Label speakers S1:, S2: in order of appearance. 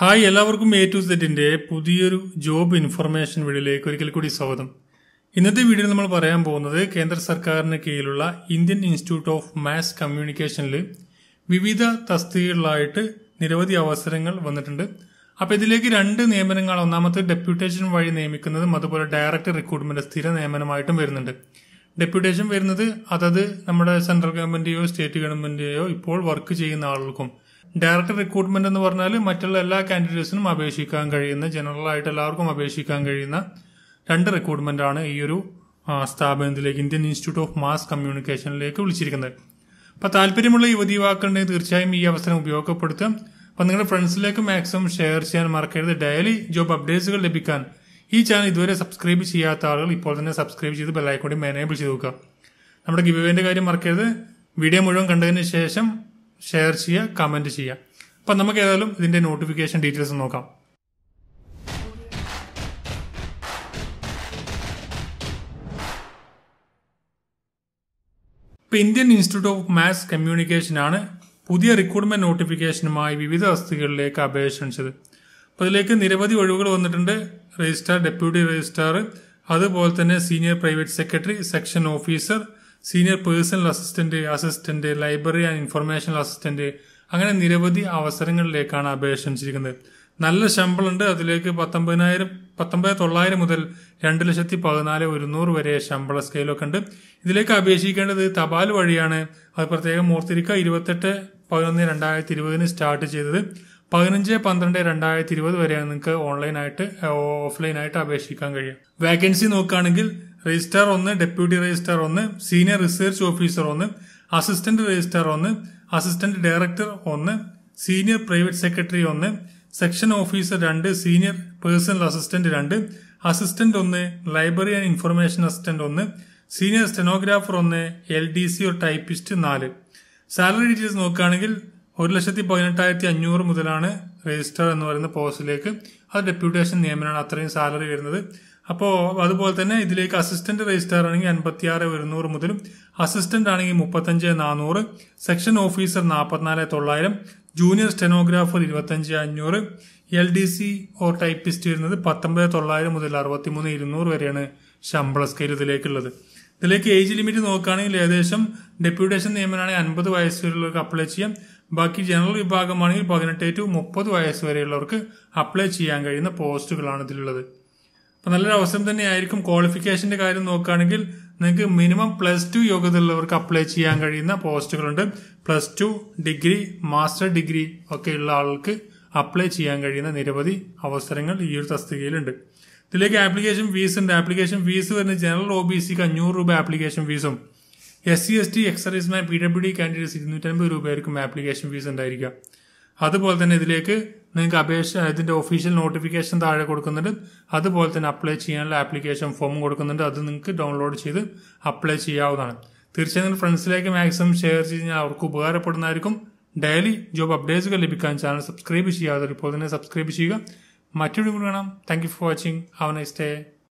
S1: hi എല്ലാവർക്കും A to സെറ്റിന്റെ പുതിയൊരു ജോബ് ഇൻഫർമേഷൻ വീഡിയോയിലേക്ക് ഒരിക്കൽ കൂടി സ്വാഗതം ഇന്നത്തെ വീഡിയോയിൽ നമ്മൾ പറയാൻ പോകുന്നത് കേന്ദ്ര സർക്കാരിന് കീഴിലുള്ള ഇന്ത്യൻ ഇൻസ്റ്റിറ്റ്യൂട്ട് ഓഫ് മാസ് കമ്മ്യൂണിക്കേഷനിൽ വിവിധ തസ്തികകളിലായിട്ട് നിരവധി അവസരങ്ങൾ വന്നിട്ടുണ്ട് അപ്പോൾ ഇതിലേക്ക് രണ്ട് നിയമനങ്ങൾ ഒന്നാമത്തെ ഡെപ്യൂട്ടേഷൻ വഴി നിയമിക്കുന്നതും അതുപോലെ ഡയറക്റ്റ് റിക്രൂട്ട്മെന്റ് സ്ഥിര നിയമനമായിട്ടും വരുന്നുണ്ട് ഡെപ്യൂട്ടേഷൻ വരുന്നത് അതത് നമ്മുടെ സെൻട്രൽ ഗവൺമെന്റിയോ സ്റ്റേറ്റ് ഗവൺമെന്റിയോ ഇപ്പോൾ വർക്ക് ചെയ്യുന്ന ആളുകൾക്കും ഡയറക്ട് റിക്രൂട്ട്മെന്റ് എന്ന് പറഞ്ഞാൽ മറ്റുള്ള എല്ലാ കാൻഡിഡേറ്റ്സിനും അപേക്ഷിക്കാൻ കഴിയുന്ന ജനറൽ ആയിട്ട് എല്ലാവർക്കും അപേക്ഷിക്കാൻ കഴിയുന്ന രണ്ട് റിക്രൂട്ട്മെന്റ് ആണ് ഈ ഒരു സ്ഥാപനത്തിലേക്ക് ഇന്ത്യൻ ഇൻസ്റ്റിറ്റ്യൂട്ട് ഓഫ് മാസ് കമ്മ്യൂണിക്കേഷനിലേക്ക് വിളിച്ചിരിക്കുന്നത് അപ്പോൾ താല്പര്യമുള്ള യുവതി യുവാക്കളുണ്ടെങ്കിൽ തീർച്ചയായും ഈ അവസരം ഉപയോഗപ്പെടുത്തുക അപ്പോൾ നിങ്ങളുടെ ഫ്രണ്ട്സിലേക്ക് മാക്സിമം ഷെയർ ചെയ്യാൻ മറക്കരുത് ഡെയിലി ജോബ് അപ്ഡേറ്റ്സുകൾ ലഭിക്കാൻ ഈ ചാനൽ ഇതുവരെ സബ്സ്ക്രൈബ് ചെയ്യാത്ത ആളുകൾ ഇപ്പോൾ തന്നെ സബ്സ്ക്രൈബ് ചെയ്ത് ബെല്ലൈക്കോടി എനേബിൾ ചെയ്ത് നോക്കുക നമ്മുടെ ഗിവേന്റെ കാര്യം മറക്കരുത് വീഡിയോ മുഴുവൻ കണ്ടതിന് ശേഷം ഷെയർ ചെയ്യുക കമന്റ് ചെയ്യുക അപ്പൊ നമുക്ക് ഏതായാലും ഇതിന്റെ നോട്ടിഫിക്കേഷൻ ഡീറ്റെയിൽസ് നോക്കാം ഇപ്പൊ ഇന്ത്യൻ ഇൻസ്റ്റിറ്റ്യൂട്ട് ഓഫ് മാത്സ് ആണ് പുതിയ റിക്രൂട്ട്മെന്റ് നോട്ടിഫിക്കേഷനുമായി വിവിധ തസ്തികകളിലേക്ക് അപേക്ഷ ക്ഷണിച്ചത് ഇതിലേക്ക് നിരവധി ഒഴിവുകൾ വന്നിട്ടുണ്ട് രജിസ്ട്രാർ ഡെപ്യൂട്ടി രജിസ്ട്രാർ അതുപോലെ തന്നെ senior private secretary section officer senior personal assistant assistant library and information assistant അങ്ങനെ നിരവധി അവസരങ്ങളിലേക്കാണ് അപേക്ഷ ക്ഷണിച്ചിരിക്കുന്നത് നല്ല ശമ്പളമുണ്ട് അതിലേക്ക് പത്തൊമ്പതിനായിരം പത്തൊമ്പത് തൊള്ളായിരം മുതൽ രണ്ട് ലക്ഷത്തി പതിനാല് ഒരുന്നൂറ് വരെ ശമ്പള സ്കെയിലൊക്കെ ഉണ്ട് ഇതിലേക്ക് അപേക്ഷിക്കേണ്ടത് തപാൽ വഴിയാണ് അത് പ്രത്യേകം ഓർത്തിരിക്കുക ഇരുപത്തെട്ട് പതിനൊന്ന് രണ്ടായിരത്തി ഇരുപതിന് സ്റ്റാർട്ട് ചെയ്തത് പതിനഞ്ച് പന്ത്രണ്ട് രണ്ടായിരത്തി ഇരുപത് വരെയാണ് നിങ്ങൾക്ക് ഓൺലൈനായിട്ട് ഓഫ്ലൈനായിട്ട് അപേക്ഷിക്കാൻ കഴിയും വേക്കൻസി നോക്കുകയാണെങ്കിൽ രജിസ്ട്രാർ ഒന്ന് ഡെപ്യൂട്ടി രജിസ്ട്രാർ ഒന്ന് സീനിയർ റിസർച്ച് ഓഫീസർ ഒന്ന് അസിസ്റ്റന്റ് രജിസ്ട്രാർ ഒന്ന് അസിസ്റ്റന്റ് ഡയറക്ടർ ഒന്ന് സീനിയർ പ്രൈവറ്റ് സെക്രട്ടറി ഒന്ന് സെക്ഷൻ ഓഫീസർ രണ്ട് സീനിയർ പേഴ്സണൽ അസിസ്റ്റന്റ് രണ്ട് അസിസ്റ്റന്റ് ഒന്ന് ലൈബ്രറി ആൻഡ് ഇൻഫർമേഷൻ അസിസ്റ്റന്റ് ഒന്ന് സീനിയർ സ്റ്റെനോഗ്രാഫർ ഒന്ന് എൽ ഡി സി ഒരു ടൈപ്പിസ്റ്റ് നാല് സാലറി ഡീറ്റെയിൽസ് നോക്കുകയാണെങ്കിൽ ഒരു ലക്ഷത്തി പതിനെട്ടായിരത്തി അഞ്ഞൂറ് മുതലാണ് രജിസ്റ്റർ എന്ന് പറയുന്ന പോസ്റ്റിലേക്ക് അത് ഡെപ്യൂട്ടേഷൻ നിയമനമാണ് അത്രയും സാലറി വരുന്നത് അപ്പോൾ അതുപോലെ തന്നെ ഇതിലേക്ക് അസിസ്റ്റന്റ് രജിസ്റ്റർ ആണെങ്കിൽ അൻപത്തി ആറ് ഒരുന്നൂറ് മുതലും അസിസ്റ്റന്റ് ആണെങ്കിൽ മുപ്പത്തഞ്ച് നാനൂറ് സെക്ഷൻ ഓഫീസർ നാൽപ്പത്തിനാല് തൊള്ളായിരം ജൂനിയർ സ്റ്റെനോഗ്രാഫർ ഇരുപത്തഞ്ച് അഞ്ഞൂറ് L D C or typist വരുന്നത് പത്തൊമ്പത് തൊള്ളായിരം മുതൽ മൂന്ന് ഇരുന്നൂറ് വരെയാണ് ശമ്പള സ്കെയിൽ ഇതിലേക്കുള്ളത് ഇതിലേക്ക് ഏജ് ലിമിറ്റ് നോക്കുകയാണെങ്കിൽ ഏകദേശം ഡെപ്യൂട്ടേഷൻ നിയമനാണെങ്കിൽ അൻപത് വയസ്സ് വരെയുള്ളവർക്ക് അപ്ലൈ ചെയ്യാം ബാക്കി ജനറൽ വിഭാഗമാണെങ്കിൽ പതിനെട്ട് ടു മുപ്പത് വയസ്സ് വരെയുള്ളവർക്ക് അപ്ലൈ ചെയ്യാൻ കഴിയുന്ന പോസ്റ്റുകളാണ് ഇതിലുള്ളത് അപ്പൊ നല്ലൊരു അവസരം തന്നെയായിരിക്കും ക്വാളിഫിക്കേഷന്റെ കാര്യം നോക്കുകയാണെങ്കിൽ നിങ്ങൾക്ക് മിനിമം പ്ലസ് ടു യോഗ്യതയുള്ളവർക്ക് അപ്ലൈ ചെയ്യാൻ കഴിയുന്ന പോസ്റ്റുകളുണ്ട് plus two degree master degree ഒക്കെ ഉള്ള ആൾക്ക് അപ്ലൈ ചെയ്യാൻ കഴിയുന്ന നിരവധി അവസരങ്ങൾ ഈ ഒരു തസ്തികയിലുണ്ട് ഇതിലേക്ക് ആപ്ലിക്കേഷൻ ഫീസ് ഉണ്ട് ആപ്ലിക്കേഷൻ ഫീസ് വരുന്ന ജനറൽ ഒ ബി സിക്ക് അഞ്ഞൂറ് രൂപ ആപ്ലിക്കേഷൻ ഫീസും എസ് സി എസ് ടി മാൻ പി ഡബ്ല്യു ഡി കാൻഡിഡേറ്റ്സ് ഇരുന്നൂറ്റമ്പത് രൂപയായിരിക്കും ആപ്ലിക്കേഷൻ ഫീസ് ഉണ്ടായിരിക്കുക അതുപോലെ തന്നെ ഇതിലേക്ക് നിങ്ങൾക്ക് അപേക്ഷ ഇതിന്റെ ഒഫീഷ്യൽ നോട്ടിഫിക്കേഷൻ താഴെ കൊടുക്കുന്നുണ്ട് അതുപോലെ തന്നെ അപ്ലൈ ചെയ്യാനുള്ള ആപ്ലിക്കേഷൻ ഫോം കൊടുക്കുന്നുണ്ട് അത് നിങ്ങൾക്ക് ഡൗൺലോഡ് ചെയ്ത് അപ്ലൈ ചെയ്യാവുന്നതാണ് തീർച്ചയായും ഫ്രണ്ട്സിലേക്ക് മാക്സിമം ഷെയർ ചെയ്ത് കഴിഞ്ഞാൽ അവർക്ക് ഉപകാരപ്പെടുന്നതായിരിക്കും ഡെയിലി ജോബ് അപ്ഡേറ്റ്സുകൾ ലഭിക്കാൻ ചാനൽ സബ്സ്ക്രൈബ് ചെയ്യാതെ ഇപ്പോൾ തന്നെ സബ്സ്ക്രൈബ് ചെയ്യുക മറ്റൊരു കൂടി കാണാം thank you for watching have nice day